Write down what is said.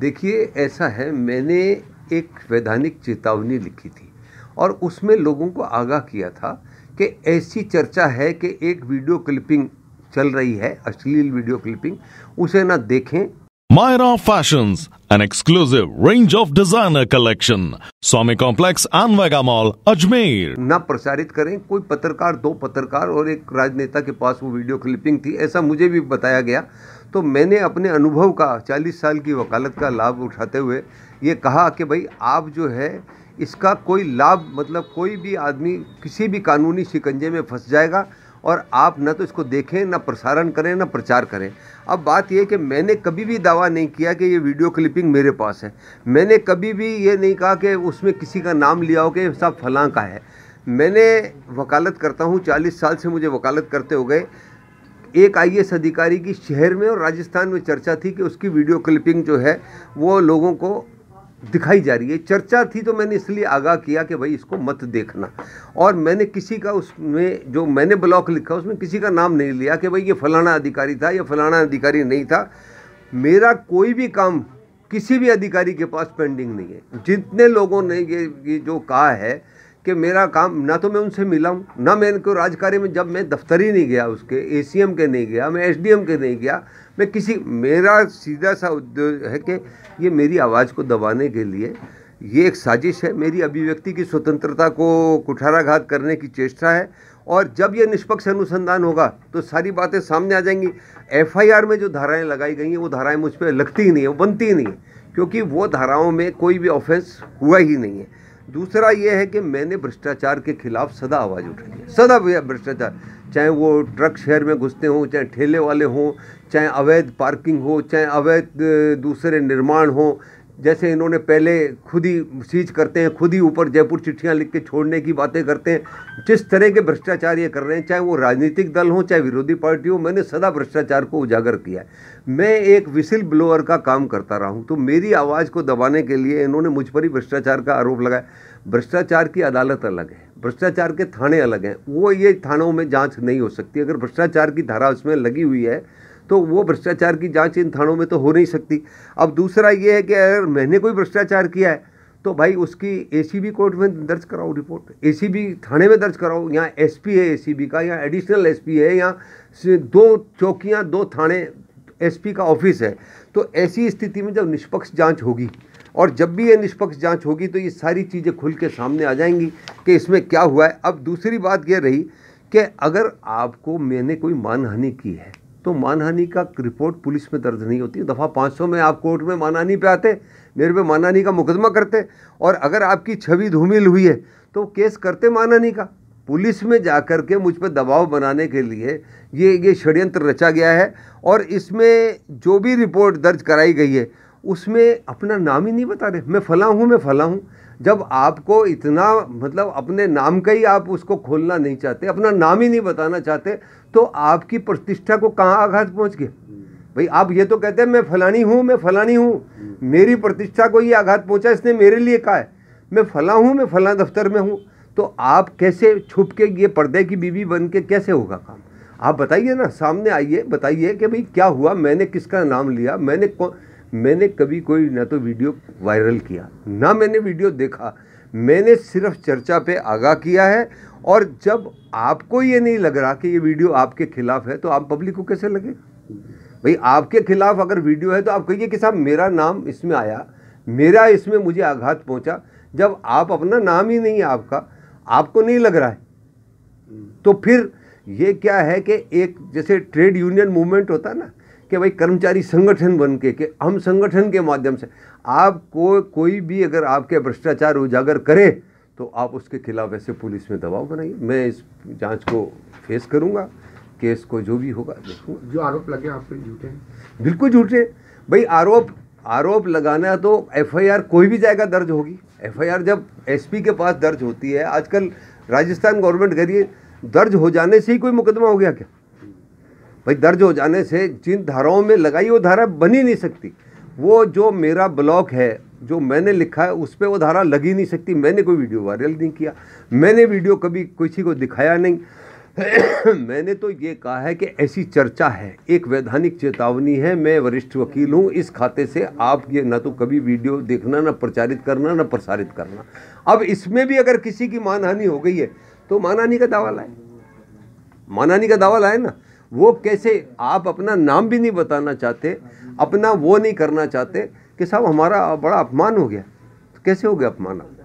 देखिए ऐसा है मैंने एक वैधानिक चेतावनी लिखी थी और उसमें लोगों को आगाह किया था कि ऐसी चर्चा है कि एक वीडियो क्लिपिंग चल रही है अश्लील वीडियो क्लिपिंग उसे ना देखें Myra Fashions, an exclusive range of designer collection. Swami Complex and वेगा Ajmer. ना प्रसारित करें कोई पत्रकार दो पत्रकार और एक राजनेता के पास वो वीडियो क्लिपिंग थी ऐसा मुझे भी बताया गया तो मैंने अपने अनुभव का 40 साल की वकालत का लाभ उठाते हुए ये कहा कि भाई आप जो है इसका कोई लाभ मतलब कोई भी आदमी किसी भी कानूनी शिकंजे में फंस जाएगा और आप न तो इसको देखें ना प्रसारण करें ना प्रचार करें अब बात यह कि मैंने कभी भी दावा नहीं किया कि ये वीडियो क्लिपिंग मेरे पास है मैंने कभी भी ये नहीं कहा कि उसमें किसी का नाम लिया हो कि सब फलां का है मैंने वकालत करता हूँ चालीस साल से मुझे वकालत करते हो गए एक आई अधिकारी की शहर में और राजस्थान में चर्चा थी कि उसकी वीडियो क्लिपिंग जो है वो लोगों को दिखाई जा रही है चर्चा थी तो मैंने इसलिए आगाह किया कि भाई इसको मत देखना और मैंने किसी का उसमें जो मैंने ब्लॉक लिखा उसमें किसी का नाम नहीं लिया कि भाई ये फलाना अधिकारी था या फलाना अधिकारी नहीं था मेरा कोई भी काम किसी भी अधिकारी के पास पेंडिंग नहीं है जितने लोगों ने ये, ये जो कहा है कि मेरा काम ना तो मैं उनसे मिला हूँ ना मैं इनको राजकार्य में जब मैं दफ्तर ही नहीं गया उसके ए के नहीं गया मैं एस के नहीं गया मैं किसी मेरा सीधा सा उद्देश्य है कि ये मेरी आवाज़ को दबाने के लिए ये एक साजिश है मेरी अभिव्यक्ति की स्वतंत्रता को कुठाराघात करने की चेष्टा है और जब ये निष्पक्ष अनुसंधान होगा तो सारी बातें सामने आ जाएंगी एफआईआर में जो धाराएं लगाई गई हैं वो धाराएं मुझ पर लगती ही नहीं है वो बनती ही नहीं है क्योंकि वो धाराओं में कोई भी ऑफेंस हुआ ही नहीं है दूसरा ये है कि मैंने भ्रष्टाचार के खिलाफ सदा आवाज़ उठाई है सदा भ्रष्टाचार चाहे वो ट्रक शहर में घुसते हों चाहे ठेले वाले हों चाहे अवैध पार्किंग हो चाहे अवैध दूसरे निर्माण हो जैसे इन्होंने पहले खुद ही सीज करते हैं खुद ही ऊपर जयपुर चिट्ठियां लिख के छोड़ने की बातें करते हैं जिस तरह के भ्रष्टाचार ये कर रहे हैं चाहे वो राजनीतिक दल हो चाहे विरोधी पार्टी हो मैंने सदा भ्रष्टाचार को उजागर किया है मैं एक विसिल ब्लोअर का काम करता रहा हूँ तो मेरी आवाज़ को दबाने के लिए इन्होंने मुझ पर ही भ्रष्टाचार का आरोप लगाया भ्रष्टाचार की अदालत अलग है भ्रष्टाचार के थाने अलग हैं वो ये थानों में जाँच नहीं हो सकती अगर भ्रष्टाचार की धारा उसमें लगी हुई है तो वो भ्रष्टाचार की जांच इन थानों में तो हो नहीं सकती अब दूसरा ये है कि अगर मैंने कोई भ्रष्टाचार किया है तो भाई उसकी ए कोर्ट में दर्ज कराओ रिपोर्ट ए थाने में दर्ज कराओ यहाँ एस है ए का यहाँ एडिशनल एस है यहाँ दो चौकियाँ दो थाने एस का ऑफिस है तो ऐसी स्थिति में जब निष्पक्ष जाँच होगी और जब भी ये निष्पक्ष जांच होगी तो ये सारी चीज़ें खुल के सामने आ जाएंगी कि इसमें क्या हुआ है अब दूसरी बात यह रही कि अगर आपको मैंने कोई मानहानि की है तो मानहानि का रिपोर्ट पुलिस में दर्ज नहीं होती दफ़ा 500 में आप कोर्ट में मानहानि पे आते मेरे पे मानहानि का मुकदमा करते और अगर आपकी छवि धूमिल हुई है तो केस करते मानहानि का पुलिस में जा कर के मुझ पर दबाव बनाने के लिए ये ये षड्यंत्र रचा गया है और इसमें जो भी रिपोर्ट दर्ज कराई गई है उसमें अपना नाम ही नहीं बता रहे मैं फला हूँ मैं फला हूँ जब आपको इतना मतलब अपने नाम का ही आप उसको खोलना नहीं चाहते अपना नाम ही नहीं बताना चाहते तो आपकी प्रतिष्ठा को कहाँ आघात पहुँच गया भाई आप ये तो कहते हैं मैं फलानी हूँ मैं फलानी हूँ मेरी प्रतिष्ठा को ये आघात पहुँचा इसने मेरे लिए कहा है मैं फला हूँ मैं फला दफ्तर में हूँ तो आप कैसे छुप के ये पर्दे की बीवी बन के कैसे होगा काम आप बताइए ना सामने आइए बताइए कि भाई क्या हुआ मैंने किसका नाम लिया मैंने कौन मैंने कभी कोई ना तो वीडियो वायरल किया ना मैंने वीडियो देखा मैंने सिर्फ चर्चा पे आगाह किया है और जब आपको ये नहीं लग रहा कि ये वीडियो आपके खिलाफ है तो आप पब्लिक को कैसे लगे भाई आपके खिलाफ अगर वीडियो है तो आप कहिए कि साहब मेरा नाम इसमें आया मेरा इसमें मुझे आघात पहुंचा जब आप अपना नाम ही नहीं है आपका आपको नहीं लग रहा है तो फिर ये क्या है कि एक जैसे ट्रेड यूनियन मूवमेंट होता है ना कि भाई कर्मचारी संगठन बन के कि हम संगठन के माध्यम से आपको कोई भी अगर आपके भ्रष्टाचार उजागर करे तो आप उसके खिलाफ ऐसे पुलिस में दबाव बनाइए मैं इस जांच को फेस करूंगा केस को जो भी होगा देखूंगा जो आरोप लगे आप झूठे हैं बिल्कुल झूठे भाई आरोप आरोप लगाना तो एफआईआर कोई भी जाएगा दर्ज होगी एफआईआर जब एसपी के पास दर्ज होती है आजकल राजस्थान गवर्नमेंट करिए दर्ज हो जाने से ही कोई मुकदमा हो गया क्या भाई दर्ज हो जाने से जिन धाराओं में लगाई वो धारा बन ही नहीं सकती वो जो मेरा ब्लॉग है जो मैंने लिखा है उस पर वो धारा लगी नहीं सकती मैंने कोई वीडियो वायरल नहीं किया मैंने वीडियो कभी किसी को दिखाया नहीं मैंने तो ये कहा है कि ऐसी चर्चा है एक वैधानिक चेतावनी है मैं वरिष्ठ वकील हूँ इस खाते से आप ये ना तो कभी वीडियो देखना ना प्रचारित करना ना प्रसारित करना अब इसमें भी अगर किसी की मानहानि हो गई है तो मानहानि का दावा लाए मानहानि का दावा लाए ना वो कैसे आप अपना नाम भी नहीं बताना चाहते अपना वो नहीं करना चाहते कि साहब हमारा बड़ा अपमान हो गया तो कैसे हो गया अपमान आप